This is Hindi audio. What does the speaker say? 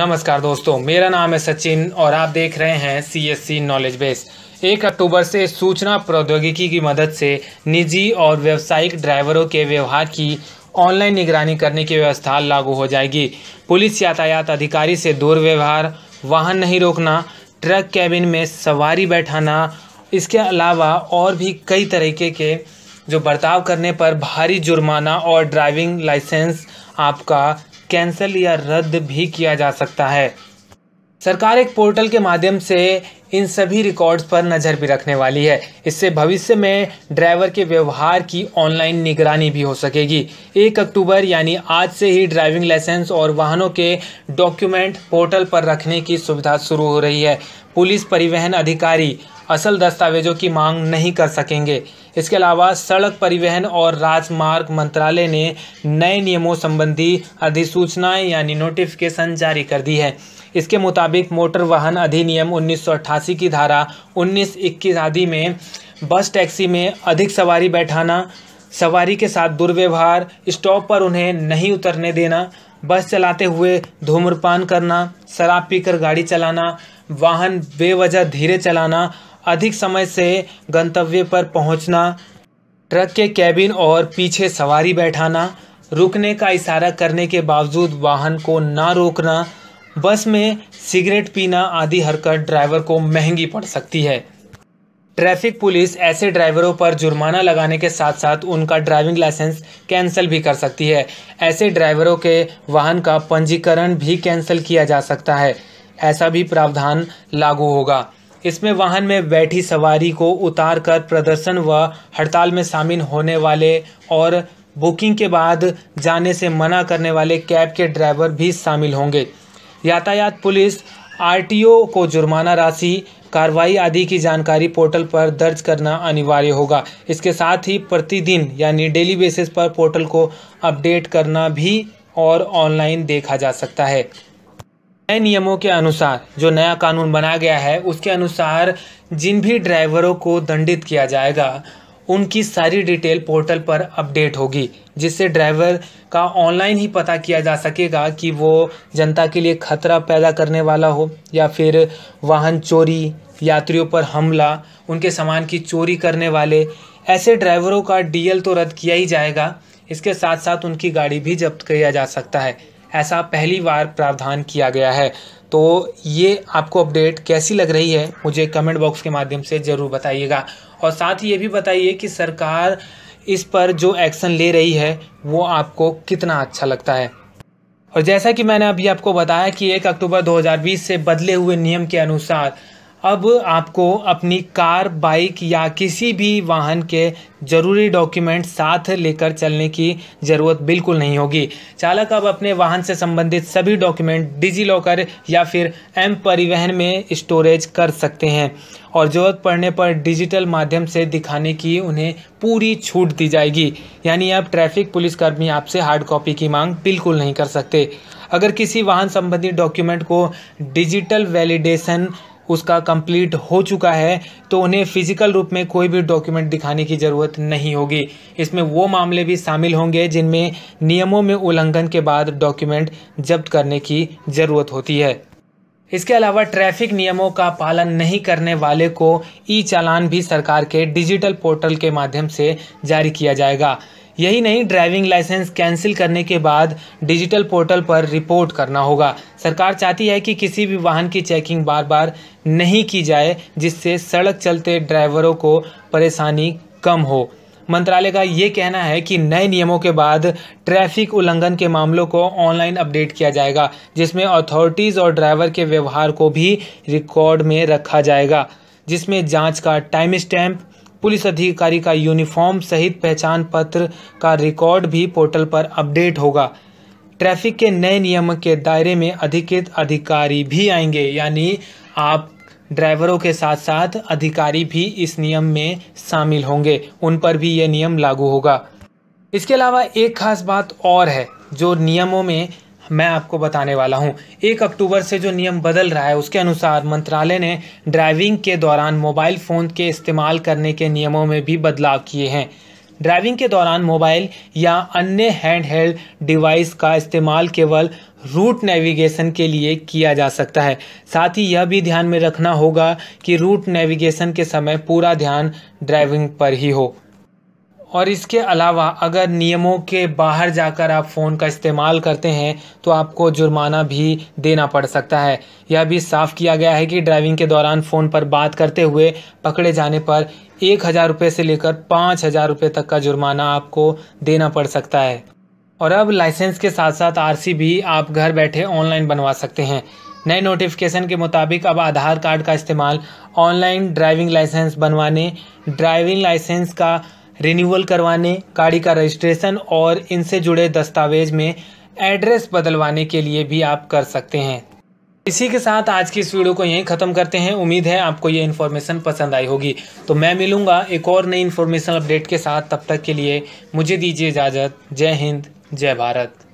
नमस्कार दोस्तों मेरा नाम है सचिन और आप देख रहे हैं C S C knowledge base एक अक्टूबर से सूचना प्रौद्योगिकी की मदद से निजी और व्यावसायिक ड्राइवरों के व्यवहार की ऑनलाइन निगरानी करने की व्यवस्था लागू हो जाएगी पुलिस यातायात अधिकारी से दुर्व्यवहार वाहन नहीं रोकना ट्रक कैबिन में सवारी बैठाना इसके अलावा और भी कई तरीके के जो बर्ताव करने पर भारी जुर्माना और ड्राइविंग लाइसेंस आपका कैंसिल या रद्द भी किया जा सकता है सरकार एक पोर्टल के माध्यम से इन सभी रिकॉर्ड्स पर नज़र भी रखने वाली है इससे भविष्य में ड्राइवर के व्यवहार की ऑनलाइन निगरानी भी हो सकेगी एक अक्टूबर यानी आज से ही ड्राइविंग लाइसेंस और वाहनों के डॉक्यूमेंट पोर्टल पर रखने की सुविधा शुरू हो रही है पुलिस परिवहन अधिकारी असल दस्तावेजों की मांग नहीं कर सकेंगे इसके अलावा सड़क परिवहन और राजमार्ग मंत्रालय ने नए नियमों संबंधी अधिसूचनाएं यानी नोटिफिकेशन जारी कर दी है इसके मुताबिक मोटर वाहन अधिनियम 1988 की धारा उन्नीस इक्कीस आदि में बस टैक्सी में अधिक सवारी बैठाना सवारी के साथ दुर्व्यवहार स्टॉप पर उन्हें नहीं उतरने देना बस चलाते हुए धूम्रपान करना शराब पीकर गाड़ी चलाना वाहन बेवजह धीरे चलाना अधिक समय से गंतव्य पर पहुंचना, ट्रक के कैबिन और पीछे सवारी बैठाना रुकने का इशारा करने के बावजूद वाहन को ना रोकना बस में सिगरेट पीना आदि हरकत ड्राइवर को महंगी पड़ सकती है ट्रैफिक पुलिस ऐसे ड्राइवरों पर जुर्माना लगाने के साथ साथ उनका ड्राइविंग लाइसेंस कैंसिल भी कर सकती है ऐसे ड्राइवरों के वाहन का पंजीकरण भी कैंसिल किया जा सकता है ऐसा भी प्रावधान लागू होगा इसमें वाहन में बैठी सवारी को उतार कर प्रदर्शन व हड़ताल में शामिल होने वाले और बुकिंग के बाद जाने से मना करने वाले कैब के ड्राइवर भी शामिल होंगे यातायात पुलिस आरटीओ को जुर्माना राशि कार्रवाई आदि की जानकारी पोर्टल पर दर्ज करना अनिवार्य होगा इसके साथ ही प्रतिदिन यानी डेली बेसिस पर पोर्टल को अपडेट करना भी और ऑनलाइन देखा जा सकता है नए नियमों के अनुसार जो नया कानून बनाया गया है उसके अनुसार जिन भी ड्राइवरों को दंडित किया जाएगा उनकी सारी डिटेल पोर्टल पर अपडेट होगी जिससे ड्राइवर का ऑनलाइन ही पता किया जा सकेगा कि वो जनता के लिए खतरा पैदा करने वाला हो या फिर वाहन चोरी यात्रियों पर हमला उनके सामान की चोरी करने वाले ऐसे ड्राइवरों का डीएल तो रद्द किया ही जाएगा इसके साथ साथ उनकी गाड़ी भी जब्त किया जा सकता है ऐसा पहली बार प्रावधान किया गया है तो ये आपको अपडेट कैसी लग रही है मुझे कमेंट बॉक्स के माध्यम से ज़रूर बताइएगा और साथ ही ये भी बताइए कि सरकार इस पर जो एक्शन ले रही है वो आपको कितना अच्छा लगता है और जैसा कि मैंने अभी आपको बताया कि 1 अक्टूबर 2020 से बदले हुए नियम के अनुसार अब आपको अपनी कार बाइक या किसी भी वाहन के ज़रूरी डॉक्यूमेंट साथ लेकर चलने की ज़रूरत बिल्कुल नहीं होगी चालक अब अपने वाहन से संबंधित सभी डॉक्यूमेंट डिजी लॉकर या फिर एम परिवहन में स्टोरेज कर सकते हैं और ज़रूरत पड़ने पर डिजिटल माध्यम से दिखाने की उन्हें पूरी छूट दी जाएगी यानी अब ट्रैफिक पुलिसकर्मी आपसे हार्ड कॉपी की मांग बिल्कुल नहीं कर सकते अगर किसी वाहन संबंधी डॉक्यूमेंट को डिजिटल वैलिडेशन उसका कंप्लीट हो चुका है तो उन्हें फ़िज़िकल रूप में कोई भी डॉक्यूमेंट दिखाने की ज़रूरत नहीं होगी इसमें वो मामले भी शामिल होंगे जिनमें नियमों में उल्लंघन के बाद डॉक्यूमेंट जब्त करने की ज़रूरत होती है इसके अलावा ट्रैफिक नियमों का पालन नहीं करने वाले को ई चालान भी सरकार के डिजिटल पोर्टल के माध्यम से जारी किया जाएगा यही नहीं ड्राइविंग लाइसेंस कैंसिल करने के बाद डिजिटल पोर्टल पर रिपोर्ट करना होगा सरकार चाहती है कि किसी भी वाहन की चेकिंग बार बार नहीं की जाए जिससे सड़क चलते ड्राइवरों को परेशानी कम हो मंत्रालय का ये कहना है कि नए नियमों के बाद ट्रैफिक उल्लंघन के मामलों को ऑनलाइन अपडेट किया जाएगा जिसमें अथॉरिटीज़ और ड्राइवर के व्यवहार को भी रिकॉर्ड में रखा जाएगा जिसमें जांच का टाइम स्टैम्प पुलिस अधिकारी का यूनिफॉर्म सहित पहचान पत्र का रिकॉर्ड भी पोर्टल पर अपडेट होगा ट्रैफिक के नए नियम के दायरे में अधिकृत अधिकारी भी आएंगे यानी आप ड्राइवरों के साथ साथ अधिकारी भी इस नियम में शामिल होंगे उन पर भी ये नियम लागू होगा इसके अलावा एक खास बात और है जो नियमों में मैं आपको बताने वाला हूं एक अक्टूबर से जो नियम बदल रहा है उसके अनुसार मंत्रालय ने ड्राइविंग के दौरान मोबाइल फ़ोन के इस्तेमाल करने के नियमों में भी बदलाव किए हैं ड्राइविंग के दौरान मोबाइल या अन्य हैंडहेल्ड डिवाइस का इस्तेमाल केवल रूट नेविगेशन के लिए किया जा सकता है साथ ही यह भी ध्यान में रखना होगा कि रूट नेविगेशन के समय पूरा ध्यान ड्राइविंग पर ही हो और इसके अलावा अगर नियमों के बाहर जाकर आप फ़ोन का इस्तेमाल करते हैं तो आपको जुर्माना भी देना पड़ सकता है यह भी साफ़ किया गया है कि ड्राइविंग के दौरान फ़ोन पर बात करते हुए पकड़े जाने पर एक हज़ार रुपये से लेकर पाँच हज़ार रुपये तक का जुर्माना आपको देना पड़ सकता है और अब लाइसेंस के साथ साथ आर भी आप घर बैठे ऑनलाइन बनवा सकते हैं नए नोटिफिकेशन के मुताबिक अब आधार कार्ड का इस्तेमाल ऑनलाइन ड्राइविंग लाइसेंस बनवाने ड्राइविंग लाइसेंस का रिन्यूअल करवाने गाड़ी का रजिस्ट्रेशन और इनसे जुड़े दस्तावेज में एड्रेस बदलवाने के लिए भी आप कर सकते हैं इसी के साथ आज की इस वीडियो को यहीं ख़त्म करते हैं उम्मीद है आपको ये इन्फॉर्मेशन पसंद आई होगी तो मैं मिलूंगा एक और नई इन्फॉर्मेशन अपडेट के साथ तब तक के लिए मुझे दीजिए इजाज़त जय हिंद जय भारत